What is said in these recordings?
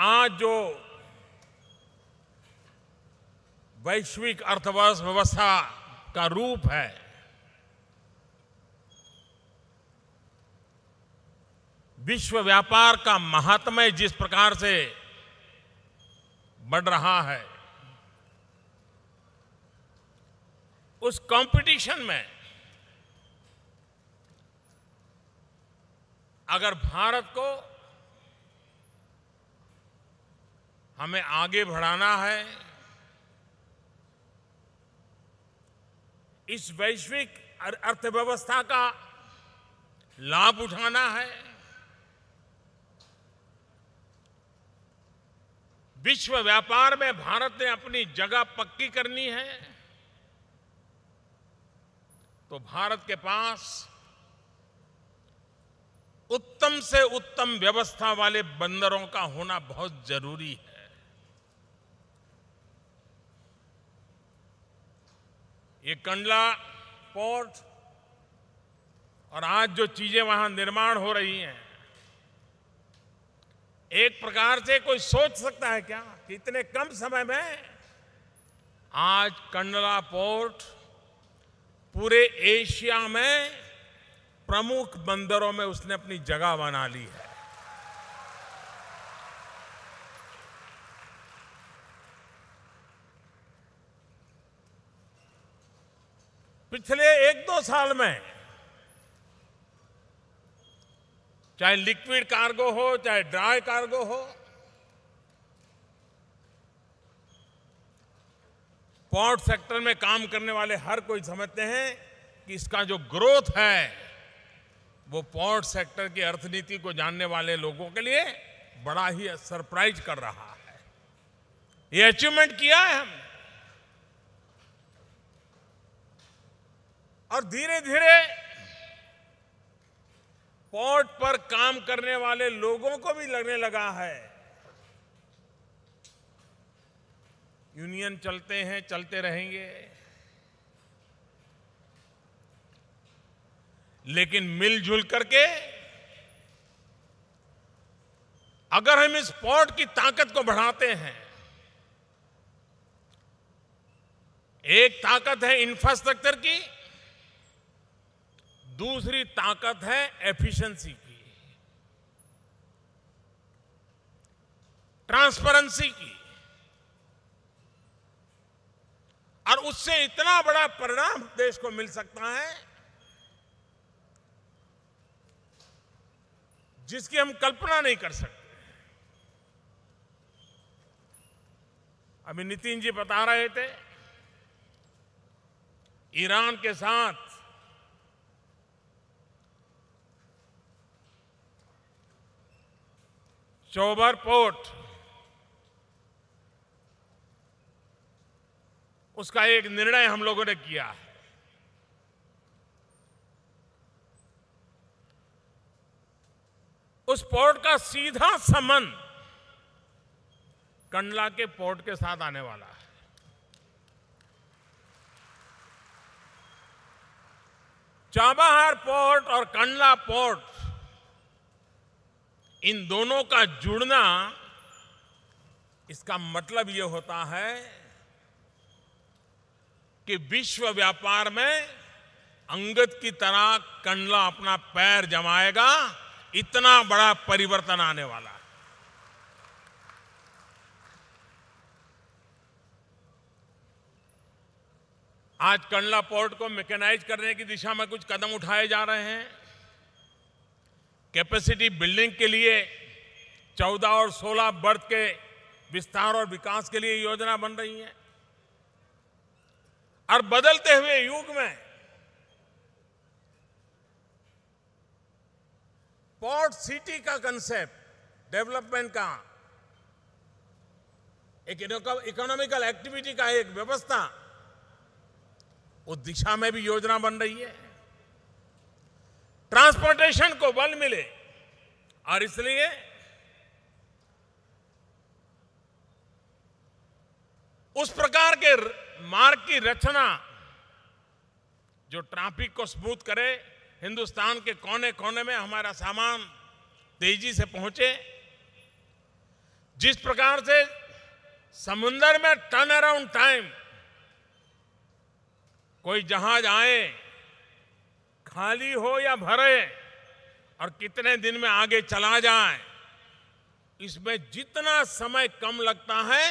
आज जो वैश्विक अर्थव्यवस्था का रूप है विश्व व्यापार का महात्म्य जिस प्रकार से बढ़ रहा है उस कंपटीशन में अगर भारत को हमें आगे बढ़ाना है इस वैश्विक अर्थव्यवस्था का लाभ उठाना है विश्व व्यापार में भारत ने अपनी जगह पक्की करनी है तो भारत के पास उत्तम से उत्तम व्यवस्था वाले बंदरों का होना बहुत जरूरी है ये कंडला पोर्ट और आज जो चीजें वहां निर्माण हो रही हैं एक प्रकार से कोई सोच सकता है क्या कि इतने कम समय में आज कंडला पोर्ट पूरे एशिया में प्रमुख बंदरों में उसने अपनी जगह बना ली है पिछले एक दो साल में चाहे लिक्विड कार्गो हो चाहे ड्राई कार्गो हो पोर्ट सेक्टर में काम करने वाले हर कोई समझते हैं कि इसका जो ग्रोथ है वो पोर्ट सेक्टर की अर्थनीति को जानने वाले लोगों के लिए बड़ा ही सरप्राइज कर रहा है ये अचीवमेंट किया है हमने और धीरे धीरे पोर्ट पर काम करने वाले लोगों को भी लगने लगा है यूनियन चलते हैं चलते रहेंगे लेकिन मिलजुल करके अगर हम इस पोर्ट की ताकत को बढ़ाते हैं एक ताकत है इंफ्रास्ट्रक्चर की दूसरी ताकत है एफिशिएंसी की ट्रांसपेरेंसी की और उससे इतना बड़ा परिणाम देश को मिल सकता है जिसकी हम कल्पना नहीं कर सकते अभी नितिन जी बता रहे थे ईरान के साथ चोबर पोर्ट उसका एक निर्णय हम लोगों ने किया है उस पोर्ट का सीधा संबंध कंडला के पोर्ट के साथ आने वाला है चाबाहार पोर्ट और कंडला पोर्ट इन दोनों का जुड़ना इसका मतलब यह होता है कि विश्व व्यापार में अंगत की तरह कंडला अपना पैर जमाएगा इतना बड़ा परिवर्तन आने वाला है आज कंडला पोर्ट को मैकेनाइज करने की दिशा में कुछ कदम उठाए जा रहे हैं कैपेसिटी बिल्डिंग के लिए 14 और 16 बर्थ के विस्तार और विकास के लिए योजना बन रही है और बदलते हुए युग में पोर्ट सिटी का कंसेप्ट डेवलपमेंट का एक इकोनॉमिकल एक्टिविटी का एक व्यवस्था उस दिशा में भी योजना बन रही है ट्रांसपोर्टेशन को बल मिले और इसलिए उस प्रकार के मार्ग की रचना जो ट्रैफिक को स्मूथ करे हिंदुस्तान के कोने कोने में हमारा सामान तेजी से पहुंचे जिस प्रकार से समुंदर में टर्न अराउंड टाइम कोई जहाज आए खाली हो या भरे और कितने दिन में आगे चला जाए इसमें जितना समय कम लगता है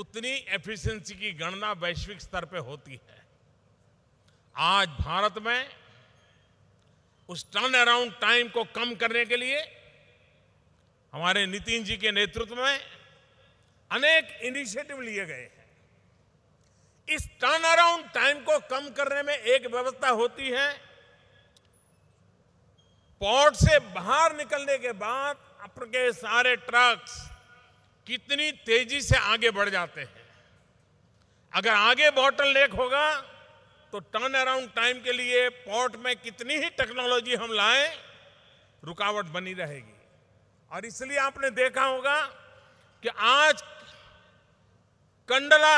उतनी एफिशिएंसी की गणना वैश्विक स्तर पे होती है आज भारत में उस टर्न अराउंड टाइम को कम करने के लिए हमारे नितिन जी के नेतृत्व में अनेक इनिशिएटिव लिए गए हैं इस टर्न अराउंड टाइम को कम करने में एक व्यवस्था होती है पोर्ट से बाहर निकलने के बाद आपके सारे ट्रक्स कितनी तेजी से आगे बढ़ जाते हैं अगर आगे बॉटल लेक होगा तो टर्न अराउंड टाइम के लिए पोर्ट में कितनी ही टेक्नोलॉजी हम लाए रुकावट बनी रहेगी और इसलिए आपने देखा होगा कि आज कंडला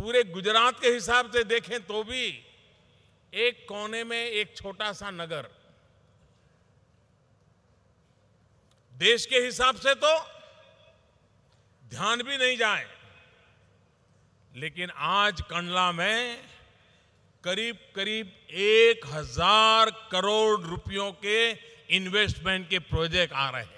पूरे गुजरात के हिसाब से देखें तो भी एक कोने में एक छोटा सा नगर देश के हिसाब से तो ध्यान भी नहीं जाए लेकिन आज कंडला में करीब करीब एक हजार करोड़ रुपयों के इन्वेस्टमेंट के प्रोजेक्ट आ रहे हैं